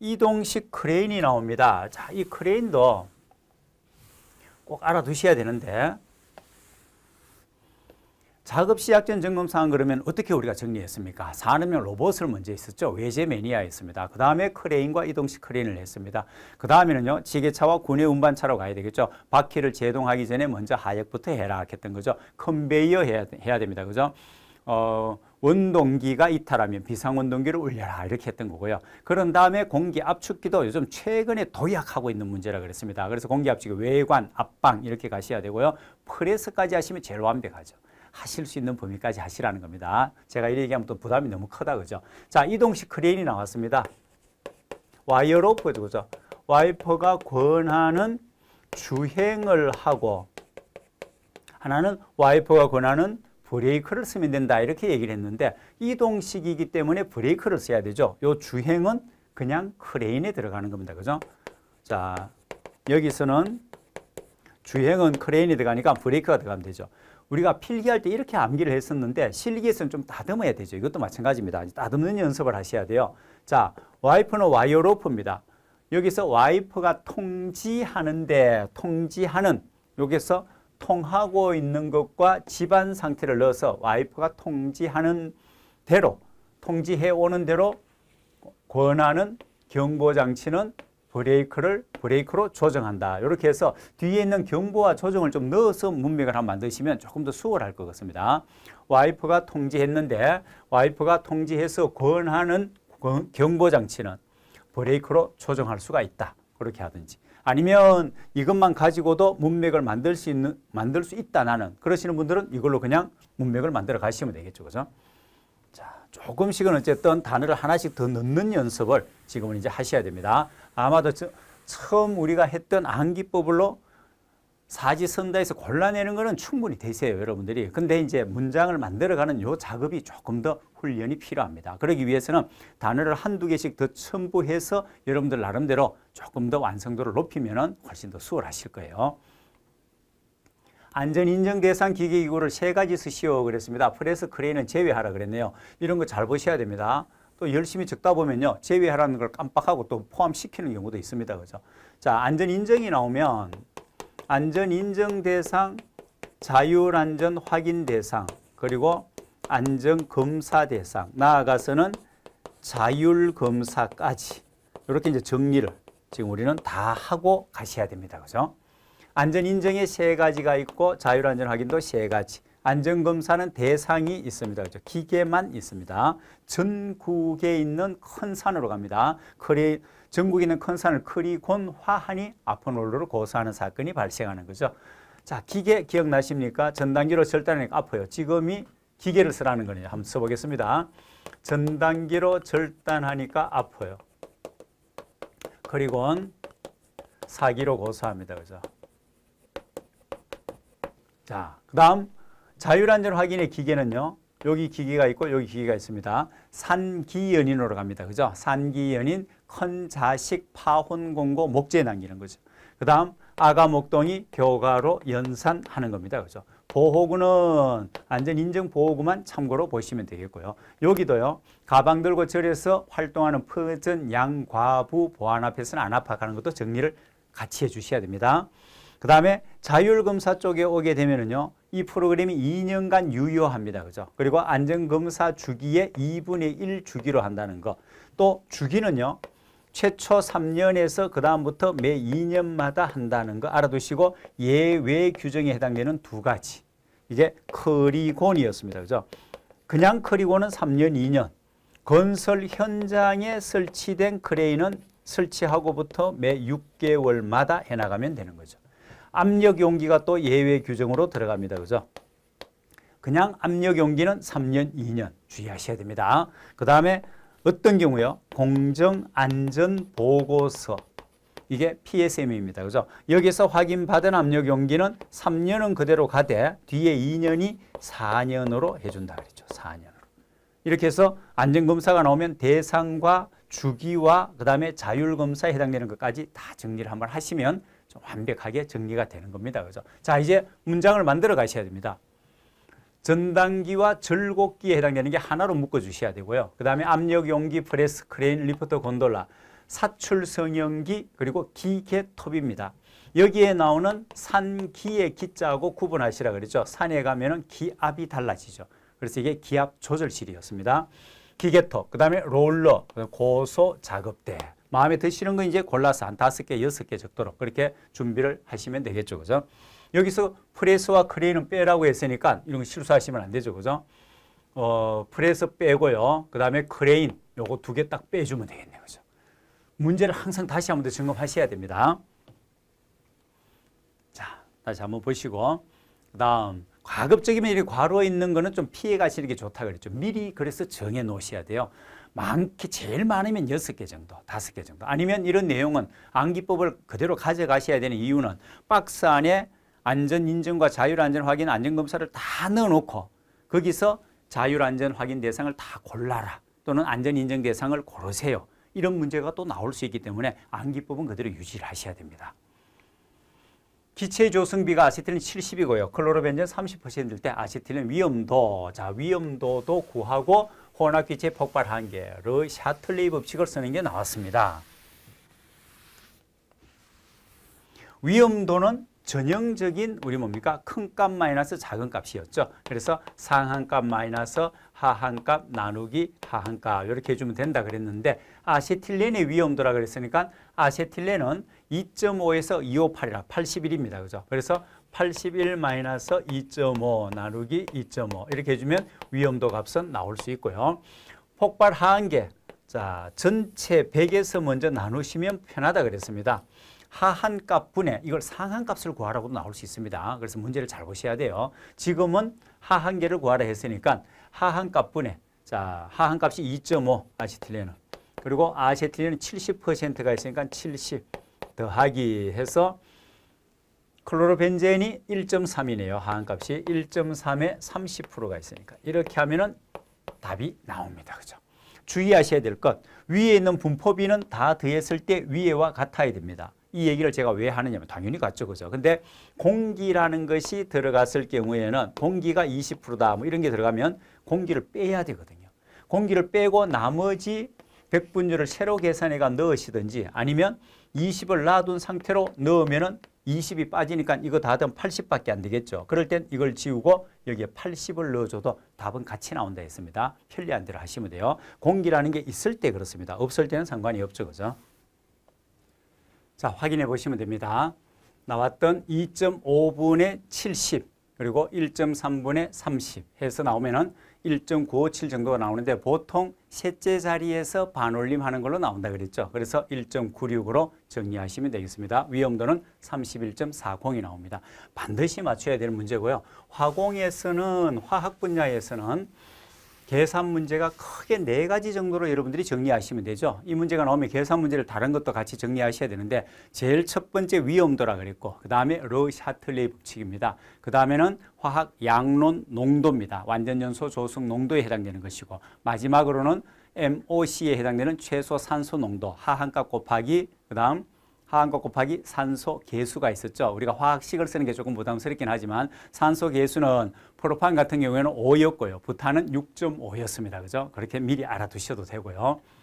이동식 크레인이 나옵니다. 자, 이 크레인도 꼭 알아두셔야 되는데 작업 시작전 점검 사항 그러면 어떻게 우리가 정리했습니까? 산업용 로봇을 먼저 했었죠 외제 매니아였습니다. 그 다음에 크레인과 이동식 크레인을 했습니다. 그 다음에는요. 지게차와 군의 운반차로 가야 되겠죠. 바퀴를 제동하기 전에 먼저 하역부터 해라 했던 거죠. 컨베이어 해야, 해야 됩니다. 그죠? 어, 원동기가 이탈하면 비상원동기를 올려라 이렇게 했던 거고요. 그런 다음에 공기 압축기도 요즘 최근에 도약하고 있는 문제라 그랬습니다. 그래서 공기 압축기 외관, 앞방 이렇게 가셔야 되고요. 프레스까지 하시면 제일 완벽하죠. 하실 수 있는 범위까지 하시라는 겁니다. 제가 이렇게 얘기하면 또 부담이 너무 크다 그죠? 자, 이동식 크레인이 나왔습니다. 와이어 로프죠. 그죠? 와이퍼가 권하는 주행을 하고 하나는 와이퍼가 권하는 브레이크를 쓰면 된다 이렇게 얘기를 했는데 이동식이기 때문에 브레이크를 써야 되죠. 요 주행은 그냥 크레인에 들어가는 겁니다. 그죠? 자, 여기서는 주행은 크레인이 들어가니까 브레이크가 들어가면 되죠. 우리가 필기할 때 이렇게 암기를 했었는데 실기에서는 좀 다듬어야 되죠. 이것도 마찬가지입니다. 다듬는 연습을 하셔야 돼요. 자, 와이프는 와이어로프입니다. 여기서 와이프가 통지하는데 통지하는 여기서 통하고 있는 것과 집안 상태를 넣어서 와이프가 통지하는 대로 통지해 오는 대로 권하는 경보 장치는 브레이크를 브레이크로 조정한다. 이렇게 해서 뒤에 있는 경보와 조정을 좀 넣어서 문맥을 한번 만드시면 조금 더 수월할 것 같습니다. 와이프가 통지했는데 와이프가 통지해서 권하는 경보 장치는 브레이크로 조정할 수가 있다. 그렇게 하든지. 아니면 이것만 가지고도 문맥을 만들 수 있는 만들 수 있다 나는 그러시는 분들은 이걸로 그냥 문맥을 만들어 가시면 되겠죠. 그죠? 자, 조금씩은 어쨌든 단어를 하나씩 더 넣는 연습을 지금은 이제 하셔야 됩니다. 아마도 처음 우리가 했던 암기법으로 사지선다에서 골라내는 것은 충분히 되세요 여러분들이 근데 이제 문장을 만들어가는 요 작업이 조금 더 훈련이 필요합니다 그러기 위해서는 단어를 한두 개씩 더 첨부해서 여러분들 나름대로 조금 더 완성도를 높이면 훨씬 더 수월하실 거예요 안전인증계산 기계기구를 세 가지 쓰시오 그랬습니다 프레스 크레인은 제외하라 그랬네요 이런 거 잘 보셔야 됩니다 또 열심히 적다 보면요 제외하라는 걸 깜빡하고 또 포함시키는 경우도 있습니다 그죠 자 안전인증이 나오면 안전 인정 대상, 자율 안전 확인 대상, 그리고 안전 검사 대상, 나아가서는 자율 검사까지 이렇게 이제 정리를 지금 우리는 다 하고 가셔야 됩니다. 그죠? 안전 인정에 세 가지가 있고 자율 안전 확인도 세 가지. 안전검사는 대상이 있습니다. 그죠? 기계만 있습니다. 전국에 있는 큰 산으로 갑니다. 크리, 전국에 있는 큰 산을 크리곤 화한이 아포놀로로 고사하는 사건이 발생하는 거죠. 자, 기계 기억나십니까? 전단기로 절단하니까 아파요. 지금이 기계를 쓰라는 거네요. 한번 써보겠습니다. 전단기로 절단하니까 아파요. 크리곤 사기로 고소합니다. 그죠? 자, 그 다음 자율안전 확인의 기계는요. 여기 기계가 있고 여기 기계가 있습니다. 산기연인으로 갑니다. 그죠? 산기연인 큰자식 파혼공고 목재에 남기는 거죠. 그 다음 아가목동이 교가로 연산하는 겁니다. 그죠? 보호구는 안전인증 보호구만 참고로 보시면 되겠고요. 여기도요. 가방 들고 절에서 활동하는 퍼전 양과부 보안 앞에서는 안 압박하는 것도 정리를 같이 해주셔야 됩니다. 그 다음에 자율검사 쪽에 오게 되면은요. 이 프로그램이 2년간 유효합니다. 그죠? 그리고 안전검사 주기의 2분의 1 주기로 한다는 거. 또 주기는요. 최초 3년에서 그 다음부터 매 2년마다 한다는 거 알아두시고 예외 규정에 해당되는 두 가지. 이게 커리곤이었습니다. 그죠? 그냥 커리곤은 3년 2년. 건설 현장에 설치된 크레인은 설치하고부터 매 6개월마다 해나가면 되는 거죠. 압력 용기가 또 예외 규정으로 들어갑니다. 그죠? 그냥 압력 용기는 3년, 2년 주의하셔야 됩니다. 그 다음에 어떤 경우요? 공정안전보고서. 이게 PSM입니다. 그죠? 여기서 확인받은 압력 용기는 3년은 그대로 가되 뒤에 2년이 4년으로 해준다 그랬죠. 4년으로. 이렇게 해서 안전검사가 나오면 대상과 주기와 그 다음에 자율검사에 해당되는 것까지 다 정리를 한번 하시면 좀 완벽하게 정리가 되는 겁니다. 그죠? 자, 이제 문장을 만들어 가셔야 됩니다. 전단기와 절곡기에 해당되는 게 하나로 묶어 주셔야 되고요. 그 다음에 압력, 용기, 프레스, 크레인, 리포터, 곤돌라, 사출, 성형기, 그리고 기계톱입니다. 여기에 나오는 산기의 기자하고 구분하시라 그랬죠. 산에 가면은 기압이 달라지죠. 그래서 이게 기압 조절실이었습니다. 기계톱, 그 다음에 롤러, 고소 작업대. 마음에 드시는 거 이제 골라서 한 다섯 개, 여섯 개 적도록 그렇게 준비를 하시면 되겠죠. 그죠? 여기서 프레스와 크레인은 빼라고 했으니까 이런 거 실수하시면 안 되죠. 그죠? 어, 프레스 빼고요. 그 다음에 크레인 요거 두 개 딱 빼주면 되겠네요. 그죠? 문제를 항상 다시 한 번 더 점검하셔야 됩니다. 자, 다시 한 번 보시고. 그 다음, 과급적이면 이렇게 과로 있는 거는 좀 피해 가시는 게 좋다 그랬죠. 미리 그래서 정해 놓으셔야 돼요. 많게 제일 많으면 6개 정도, 5개 정도. 아니면 이런 내용은 암기법을 그대로 가져가셔야 되는 이유는 박스 안에 안전인증과 자율안전 확인 안전검사를 다 넣어놓고 거기서 자율안전 확인 대상을 다 골라라 또는 안전인증 대상을 고르세요. 이런 문제가 또 나올 수 있기 때문에 암기법은 그대로 유지를 하셔야 됩니다. 기체 조성비가 아세틸린 70이고요. 클로로벤젠 30%일 때 아세틸린 위험도, 자 위험도도 구하고 혼합기체 폭발 한계, 르 샤틀리 법칙을 쓰는 게 나왔습니다. 위험도는 전형적인 우리 뭡니까? 큰 값 마이너스 작은 값이었죠. 그래서 상한값 마이너스 하한값 나누기 하한값 이렇게 해주면 된다 그랬는데 아세틸렌의 위험도라 그랬으니까 아세틸렌은 2.5에서 258이라 81입니다. 그죠? 그래서 81 2.5 나누기 2.5 이렇게 해주면 위험도 값은 나올 수 있고요. 폭발 하한계 자 전체 100에서 먼저 나누시면 편하다 그랬습니다. 하한값 분의 이걸 상한값을 구하라고 나올 수 있습니다. 그래서 문제를 잘 보셔야 돼요. 지금은 하한계를 구하라 했으니까 하한값 분의 자 하한값이 2.5 아시틸레는 그리고 아세틸레는 70%가 있으니까 70 더하기 해서 클로로벤젠이 1.3이네요. 하한값이 1.3에 30%가 있으니까 이렇게 하면은 답이 나옵니다. 그죠? 주의하셔야 될 것. 위에 있는 분포비는 다 더했을 때 위에와 같아야 됩니다. 이 얘기를 제가 왜 하느냐면 당연히 같죠. 그죠? 근데 공기라는 것이 들어갔을 경우에는 공기가 20%다 뭐 이런 게 들어가면 공기를 빼야 되거든요. 공기를 빼고 나머지 백분율을 새로 계산해가 넣으시든지 아니면 20을 놔둔 상태로 넣으면은 20이 빠지니까 이거 다음 하 80밖에 안 되겠죠. 그럴 땐 이걸 지우고 여기에 80을 넣어줘도 답은 같이 나온다 했습니다. 편리한 대로 하시면 돼요. 공기라는 게 있을 때 그렇습니다. 없을 때는 상관이 없죠. 그죠? 자, 확인해 보시면 됩니다. 나왔던 2.5분의 70. 그리고 1.3분의 30 해서 나오면은 1.957 정도가 나오는데 보통 셋째 자리에서 반올림 하는 걸로 나온다 그랬죠. 그래서 1.96으로 정리하시면 되겠습니다. 위험도는 31.40이 나옵니다. 반드시 맞춰야 될 문제고요. 화공에서는 화학 분야에서는 계산 문제가 크게 네 가지 정도로 여러분들이 정리하시면 되죠. 이 문제가 나오면 계산 문제를 다른 것도 같이 정리하셔야 되는데 제일 첫 번째 위험도라 그랬고 그 다음에 러샤틀리이 법칙입니다. 그 다음에는 화학 양론 농도입니다. 완전연소 조숙 농도에 해당되는 것이고 마지막으로는 MOC에 해당되는 최소 산소 농도 하한값 곱하기 그 다음 화학과 곱하기 산소 개수가 있었죠. 우리가 화학식을 쓰는 게 조금 부담스럽긴 하지만 산소 개수는 프로판 같은 경우에는 5였고요. 부탄은 6.5였습니다. 그죠? 그렇게 미리 알아두셔도 되고요.